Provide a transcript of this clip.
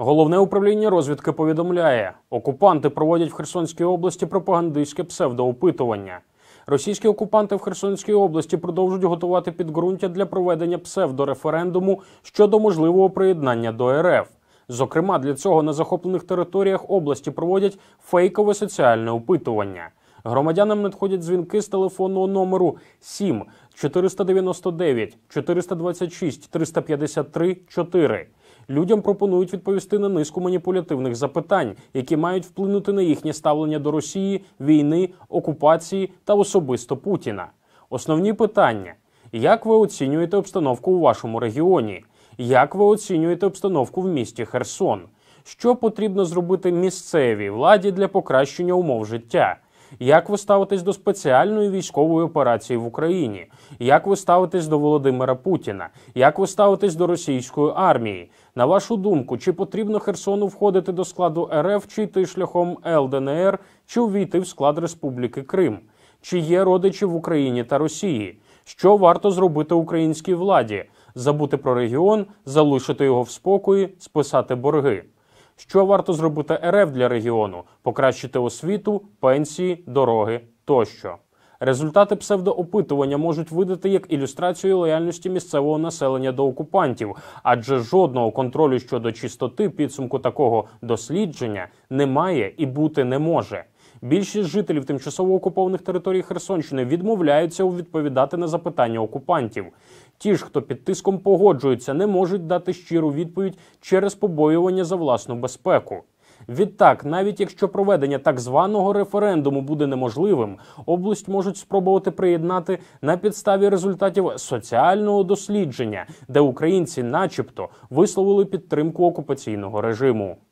Головне управління розвідки повідомляє, окупанти проводять в Херсонській області пропагандистське псевдоопитування. Російські окупанти в Херсонській області продовжують готувати підґрунтя для проведення псевдореферендуму щодо можливого приєднання до РФ. Зокрема, для цього на захоплених територіях області проводять фейкове соціальне опитування. Громадянам надходять дзвінки з телефонного номеру 7 499 426 353 4. Людям пропонують відповісти на низку маніпулятивних запитань, які мають вплинути на їхнє ставлення до Росії, війни, окупації та особисто Путіна. Основні питання: як ви оцінюєте обстановку у вашому регіоні? Як ви оцінюєте обстановку в місті Херсон? Що потрібно зробити місцевій владі для покращення умов життя? Як ви ставитесь до спеціальної військової операції в Україні? Як ви ставитесь до Володимира Путіна? Як ви ставитесь до російської армії? На вашу думку, чи потрібно Херсону входити до складу РФ, чи йти шляхом ЛДНР, чи увійти в склад Республіки Крим? Чи є родичі в Україні та Росії? Що варто зробити українській владі? Забути про регіон, залишити його в спокої, списати борги. Що варто зробити РФ для регіону? Покращити освіту, пенсії, дороги тощо. Результати псевдоопитування можуть видати як ілюстрацію лояльності місцевого населення до окупантів, адже жодного контролю щодо чистоти підсумку такого дослідження немає і бути не може. Більшість жителів тимчасово окупованих територій Херсонщини відмовляються відповідати на запитання окупантів. Ті ж, хто під тиском погоджується, не можуть дати щиру відповідь через побоювання за власну безпеку. Відтак, навіть якщо проведення так званого референдуму буде неможливим, область можуть спробувати приєднати на підставі результатів соціального дослідження, де українці, начебто, висловили підтримку окупаційного режиму.